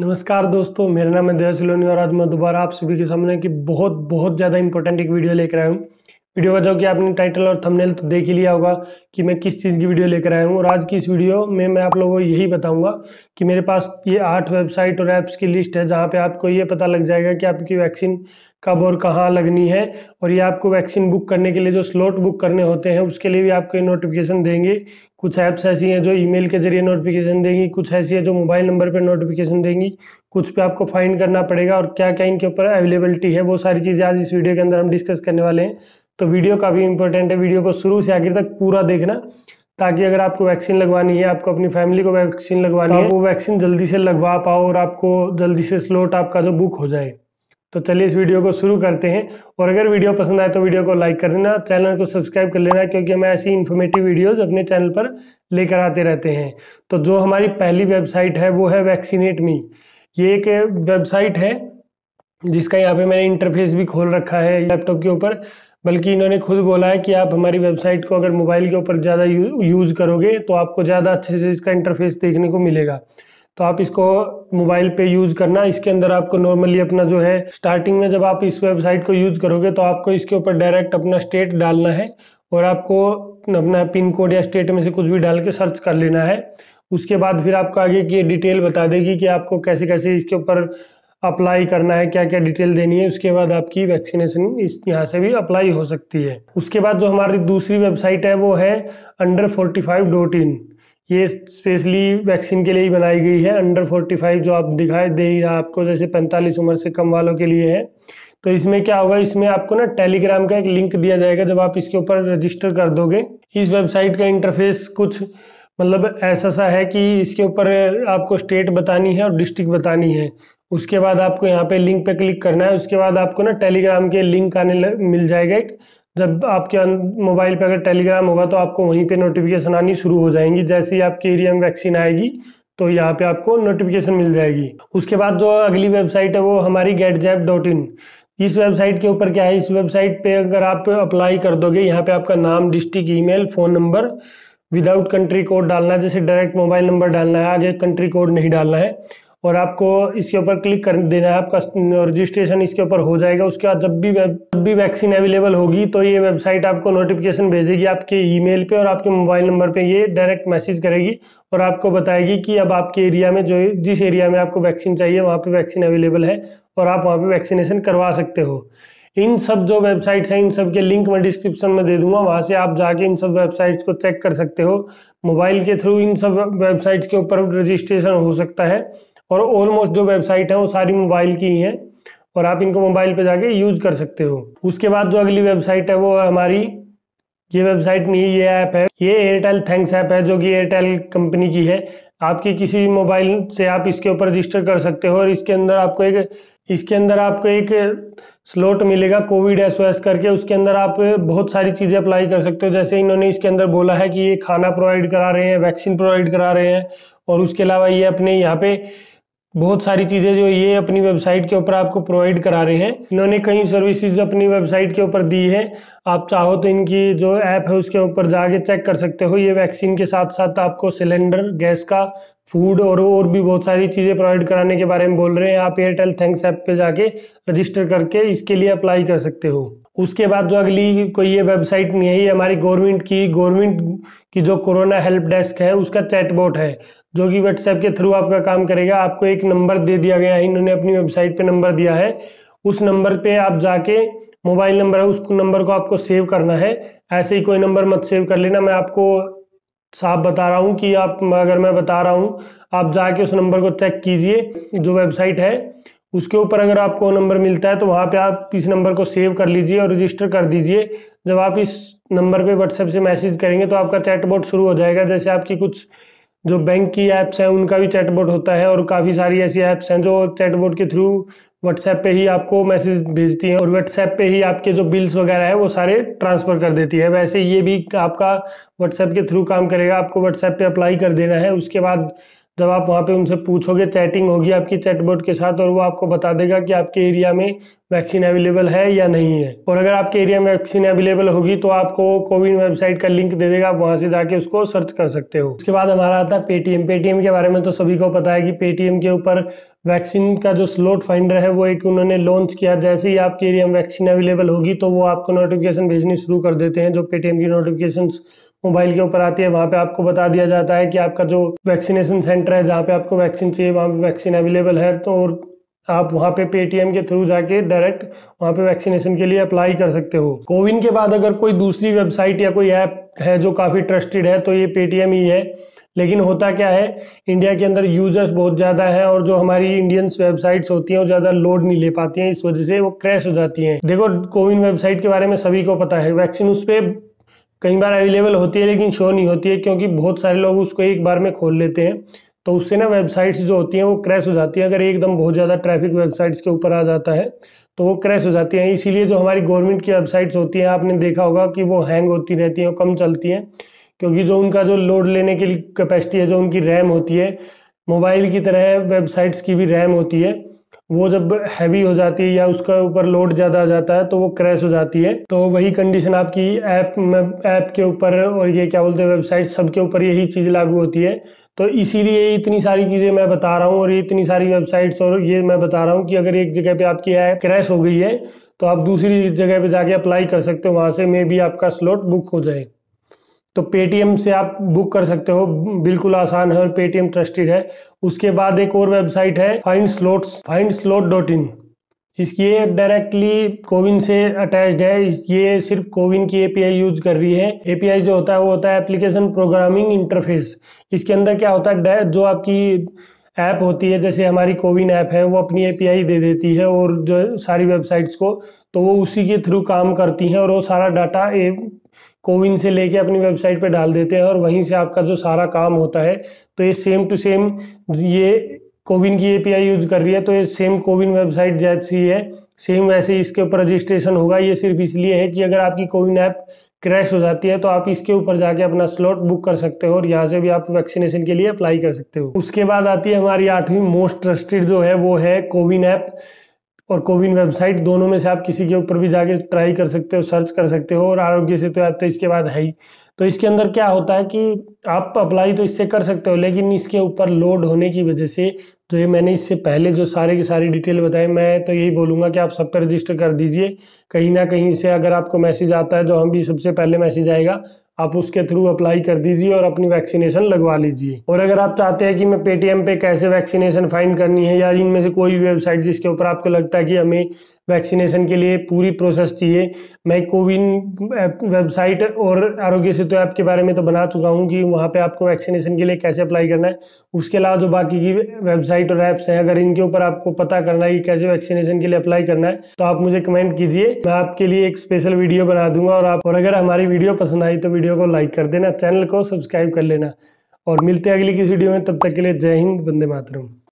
नमस्कार दोस्तों मेरा नाम है दया सिलोनी और आज मैं दोबारा आप सभी के सामने की बहुत बहुत ज़्यादा इंपॉर्टेंट एक वीडियो लेकर आया हूँ वीडियो का जो कि आपने टाइटल और थंबनेल तो देख ही लिया होगा कि मैं किस चीज़ की वीडियो लेकर आया हूँ और आज की इस वीडियो में मैं आप लोगों को यही बताऊंगा कि मेरे पास ये आठ वेबसाइट और ऐप्स की लिस्ट है जहाँ पे आपको ये पता लग जाएगा कि आपकी वैक्सीन कब और कहाँ लगनी है और ये आपको वैक्सीन बुक करने के लिए जो स्लॉट बुक करने होते हैं उसके लिए भी आपको ये नोटिफिकेशन देंगे कुछ ऐप्स ऐसी हैं जो ईमेल के जरिए नोटिफिकेशन देंगी कुछ ऐसी है जो मोबाइल नंबर पर नोटिफिकेशन देंगी कुछ पे आपको फाइंड करना पड़ेगा और क्या क्या इनके ऊपर अवेलेबिलिटी है वो सारी चीज़ें आज इस वीडियो के अंदर हम डिस्कस करने वाले हैं तो वीडियो काफ़ी इंपॉर्टेंट है वीडियो को शुरू से आखिर तक पूरा देखना ताकि अगर आपको वैक्सीन लगवानी है आपको अपनी फैमिली को वैक्सीन लगवानी तो है वो वैक्सीन जल्दी से लगवा पाओ और आपको जल्दी से स्लोट आपका जो बुक हो जाए तो चलिए इस वीडियो को शुरू करते हैं और अगर वीडियो पसंद आए तो वीडियो को लाइक कर देना चैनल को सब्सक्राइब कर लेना क्योंकि हम ऐसी इन्फॉर्मेटिव वीडियोस अपने चैनल पर लेकर आते रहते हैं तो जो हमारी पहली वेबसाइट है वो है वैक्सीनेट मी ये एक वेबसाइट है जिसका यहाँ पे मैंने इंटरफेस भी खोल रखा है लैपटॉप के ऊपर बल्कि इन्होंने खुद बोला है कि आप हमारी वेबसाइट को अगर मोबाइल के ऊपर ज़्यादा यू, यूज़ करोगे तो आपको ज़्यादा अच्छे से इसका इंटरफेस देखने को मिलेगा तो आप इसको मोबाइल पे यूज़ करना इसके अंदर आपको नॉर्मली अपना जो है स्टार्टिंग में जब आप इस वेबसाइट को यूज़ करोगे तो आपको इसके ऊपर डायरेक्ट अपना स्टेट डालना है और आपको अपना पिन कोड या स्टेट में से कुछ भी डाल के सर्च कर लेना है उसके बाद फिर आपको आगे की डिटेल बता देगी कि आपको कैसे कैसे इसके ऊपर अप्लाई करना है क्या क्या डिटेल देनी है उसके बाद आपकी वैक्सीनेशन इस यहाँ से भी अप्लाई हो सकती है उसके बाद जो हमारी दूसरी वेबसाइट है वो है under forty five dot in ये स्पेशली वैक्सीन के लिए ही बनाई गई है अंडर फोर्टी फाइव जो आप दिखाई दे ही रहा आपको जैसे पैंतालीस उम्र से कम वालों के लिए है तो इसमें क्या होगा इसमें आपको ना टेलीग्राम का एक लिंक दिया जाएगा जब आप इसके ऊपर रजिस्टर कर दोगे इस वेबसाइट का इंटरफेस कुछ मतलब ऐसा सा है कि इसके ऊपर आपको स्टेट बतानी है और डिस्ट्रिक्ट बतानी है उसके बाद आपको यहाँ पे लिंक पे क्लिक करना है उसके बाद आपको ना टेलीग्राम के लिंक आने मिल जाएगा एक जब आपके मोबाइल पे अगर टेलीग्राम होगा तो आपको वहीं पे नोटिफिकेशन आनी शुरू हो जाएंगी जैसे ही आपके एरिया में वैक्सीन आएगी तो यहाँ पे आपको नोटिफिकेशन मिल जाएगी उसके बाद जो अगली वेबसाइट है वो हमारी गेट जैप डॉट इन इस वेबसाइट के ऊपर क्या है इस वेबसाइट पे अगर आप अप्लाई कर दोगे यहाँ पे आपका नाम district email phone number without country code डालना है जैसे डायरेक्ट मोबाइल नंबर डालना है आगे कंट्री कोड नहीं डालना है और आपको इसके ऊपर क्लिक कर देना है आपका रजिस्ट्रेशन इसके ऊपर हो जाएगा उसके बाद जब भी वेब जब भी वैक्सीन अवेलेबल होगी तो ये वेबसाइट आपको नोटिफिकेशन भेजेगी आपके ईमेल पे और आपके मोबाइल नंबर पे ये डायरेक्ट मैसेज करेगी और आपको बताएगी कि अब आपके एरिया में जो जिस एरिया में आपको वैक्सीन चाहिए वहाँ पर वैक्सीन अवेलेबल है और आप वहाँ पर वैक्सीनेशन करवा सकते हो इन सब जो वेबसाइट्स हैं इन सब के लिंक मैं डिस्क्रिप्शन में दे दूंगा वहाँ से आप जाके इन सब वेबसाइट्स को चेक कर सकते हो मोबाइल के थ्रू इन सब वेबसाइट्स के ऊपर रजिस्ट्रेशन हो सकता है और ऑलमोस्ट जो वेबसाइट है वो सारी मोबाइल की ही है और आप इनको मोबाइल पे जाके यूज कर सकते हो उसके बाद जो अगली वेबसाइट है वो हमारी ये वेबसाइट नहीं ये ऐप है ये एयरटेल थैंक्स ऐप है जो कि एयरटेल कंपनी की है आपके किसी मोबाइल से आप इसके ऊपर रजिस्टर कर सकते हो और इसके अंदर आपको एक इसके अंदर आपको एक स्लॉट मिलेगा कोविड एस करके उसके अंदर आप बहुत सारी चीज़ें अप्लाई कर सकते हो जैसे इन्होंने इसके अंदर बोला है कि ये खाना प्रोवाइड करा रहे हैं वैक्सीन प्रोवाइड करा रहे हैं और उसके अलावा ये अपने यहाँ पे बहुत सारी चीज़ें जो ये अपनी वेबसाइट के ऊपर आपको प्रोवाइड करा रहे हैं इन्होंने कई सर्विसेज अपनी वेबसाइट के ऊपर दी है आप चाहो तो इनकी जो ऐप है उसके ऊपर जाके चेक कर सकते हो ये वैक्सीन के साथ साथ आपको सिलेंडर गैस का फूड और और भी बहुत सारी चीज़ें प्रोवाइड कराने के बारे में बोल रहे हैं आप एयरटेल थैंक्स ऐप पे जाके रजिस्टर करके इसके लिए अप्लाई कर सकते हो उसके बाद जो अगली कोई ये वेबसाइट नहीं है ये हमारी गवर्नमेंट की गवर्नमेंट की जो कोरोना हेल्प डेस्क है उसका चैटबॉट है जो कि व्हाट्सएप के थ्रू आपका काम करेगा आपको एक नंबर दे दिया गया है इन्होंने अपनी वेबसाइट पे नंबर दिया है उस नंबर पे आप जाके मोबाइल नंबर है उस नंबर को आपको सेव करना है ऐसे ही कोई नंबर मत सेव कर लेना मैं आपको साफ बता रहा हूँ कि आप अगर मैं बता रहा हूँ आप जाके उस नंबर को चेक कीजिए जो वेबसाइट है उसके ऊपर अगर आपको नंबर मिलता है तो वहाँ पे आप इस नंबर को सेव कर लीजिए और रजिस्टर कर दीजिए जब आप इस नंबर पे व्हाट्सएप से मैसेज करेंगे तो आपका चैटबॉट शुरू हो जाएगा जैसे आपकी कुछ जो बैंक की ऐप्स हैं उनका भी चैटबॉट होता है और काफ़ी सारी ऐसी ऐप्स हैं जो चैटबॉट के थ्रू व्हाट्सएप पर ही आपको मैसेज भेजती हैं और व्हाट्सएप पर ही आपके जो बिल्स वगैरह हैं वो सारे ट्रांसफ़र कर देती है वैसे ये भी आपका व्हाट्सएप के थ्रू काम करेगा आपको व्हाट्सएप पर अप्लाई कर देना है उसके बाद जब आप वहाँ पे उनसे पूछोगे चैटिंग होगी आपकी चैटबोर्ड के साथ और वो आपको बता देगा कि आपके एरिया में वैक्सीन अवेलेबल है या नहीं है और अगर आपके एरिया में वैक्सीन अवेलेबल होगी तो आपको कोविन वेबसाइट का लिंक दे देगा आप वहाँ से जाके उसको सर्च कर सकते हो उसके बाद हमारा आता है पेटीएम पेटीएम के बारे में तो सभी को पता है कि पेटीएम के ऊपर वैक्सीन का जो स्लोट फाइंडर है वो एक उन्होंने लॉन्च किया जैसे ही आपके एरिया में वैक्सीन अवेलेबल होगी तो वो आपको नोटिफिकेशन भेजनी शुरू कर देते हैं जो पेटीएम की नोटिफिकेशन मोबाइल के ऊपर आती है वहाँ पे आपको बता दिया जाता है कि आपका जो वैक्सीनेशन सेंटर है जहाँ पे आपको वैक्सीन चाहिए वहाँ पे वैक्सीन अवेलेबल है तो और आप वहाँ पे पेटीएम के थ्रू जाके डायरेक्ट वहाँ पे वैक्सीनेशन के लिए अप्लाई कर सकते हो कोविन के बाद अगर कोई दूसरी वेबसाइट या कोई ऐप है जो काफ़ी ट्रस्टेड है तो ये पेटीएम ही है लेकिन होता क्या है इंडिया के अंदर यूजर्स बहुत ज़्यादा हैं और जो हमारी इंडियंस वेबसाइट्स होती हैं वो ज़्यादा लोड नहीं ले पाती हैं इस वजह से वो क्रैश हो जाती हैं देखो कोविन वेबसाइट के बारे में सभी को पता है वैक्सीन उस पर कई बार अवेलेबल होती है लेकिन शो नहीं होती है क्योंकि बहुत सारे लोग उसको एक बार में खोल लेते हैं तो उससे ना वेबसाइट्स जो होती हैं वो क्रैश हो जाती हैं अगर एकदम बहुत ज़्यादा ट्रैफिक वेबसाइट्स के ऊपर आ जाता है तो वो क्रैश हो जाती हैं इसीलिए जो हमारी गवर्नमेंट की वेबसाइट्स होती हैं आपने देखा होगा कि वो हैंग होती रहती हैं कम चलती हैं क्योंकि जो उनका जो लोड लेने लिए कैपेसिटी है जो उनकी रैम होती है मोबाइल की तरह वेबसाइट्स की भी रैम होती है वो जब हैवी हो जाती है या उसका ऊपर लोड ज़्यादा आ जाता है तो वो क्रैश हो जाती है तो वही कंडीशन आपकी ऐप में ऐप के ऊपर और ये क्या बोलते हैं वेबसाइट सब के ऊपर यही चीज़ लागू होती है तो इसीलिए इतनी सारी चीज़ें मैं बता रहा हूँ और ये इतनी सारी वेबसाइट्स और ये मैं बता रहा हूँ कि अगर एक जगह पर आपकी ऐप क्रैश हो गई है तो आप दूसरी जगह पर जाके अप्लाई कर सकते हो वहाँ से मे भी आपका स्लॉट बुक हो जाए तो पेटीएम से आप बुक कर सकते हो बिल्कुल आसान है और पेटीएम ट्रस्टेड है उसके बाद एक और वेबसाइट है find slots find slot dot in इसकी ये डायरेक्टली कोविन से अटैच्ड है ये सिर्फ कोविन की एपीआई यूज कर रही है एपीआई जो होता है वो होता है एप्लीकेशन प्रोग्रामिंग इंटरफेस इसके अंदर क्या होता है जो आपकी ऐप होती है जैसे हमारी कोविन ऐप है वो अपनी एपीआई दे देती है और जो सारी वेबसाइट्स को तो वो उसी के थ्रू काम करती हैं और वो सारा डाटा कोविन से लेके अपनी वेबसाइट पे डाल देते हैं और वहीं से आपका जो सारा काम होता है तो ये सेम टू सेम ये कोविन की एपीआई यूज कर रही है तो ये सेम कोविन वेबसाइट जैसी है सेम वैसे इसके ऊपर रजिस्ट्रेशन होगा ये सिर्फ इसलिए है कि अगर आपकी कोविन ऐप क्रैश हो जाती है तो आप इसके ऊपर जाके अपना स्लॉट बुक कर सकते हो और यहाँ से भी आप वैक्सीनेशन के लिए अप्लाई कर सकते हो उसके बाद आती है हमारी आठवीं मोस्ट ट्रस्टेड जो है वो है कोविन ऐप और कोविन वेबसाइट दोनों में से आप किसी के ऊपर भी जाके ट्राई कर सकते हो सर्च कर सकते हो और आरोग्य सेतु ऐप तो इसके बाद है ही तो इसके अंदर क्या होता है कि आप अप्लाई तो इससे कर सकते हो लेकिन इसके ऊपर लोड होने की वजह से जो ये मैंने इससे पहले जो सारे की सारी डिटेल बताए मैं तो यही बोलूँगा कि आप सब पे रजिस्टर कर दीजिए कहीं ना कहीं से अगर आपको मैसेज आता है जो हम भी सबसे पहले मैसेज आएगा आप उसके थ्रू अप्लाई कर दीजिए और अपनी वैक्सीनेशन लगवा लीजिए और अगर आप चाहते हैं कि मैं पेटीएम पे कैसे वैक्सीनेशन फाइंड करनी है या इनमें से कोई भी वेबसाइट जिसके ऊपर आपको लगता है कि हमें वैक्सीनेशन के लिए पूरी प्रोसेस चाहिए मैं कोविन वेबसाइट और आरोग्य सेतु तो ऐप के बारे में तो बना चुका हूँ कि वहाँ पे आपको वैक्सीनेशन के लिए कैसे अप्लाई करना है उसके अलावा जो बाकी की वेबसाइट और ऐप्स हैं अगर इनके ऊपर आपको पता करना है कि कैसे वैक्सीनेशन के लिए अप्लाई करना है तो आप मुझे कमेंट कीजिए मैं आपके लिए एक स्पेशल वीडियो बना दूंगा और आप और अगर हमारी वीडियो पसंद आई तो वीडियो को लाइक कर देना चैनल को सब्सक्राइब कर लेना और मिलते हैं अगली किसी वीडियो में तब तक के लिए जय हिंद वंदे मातरम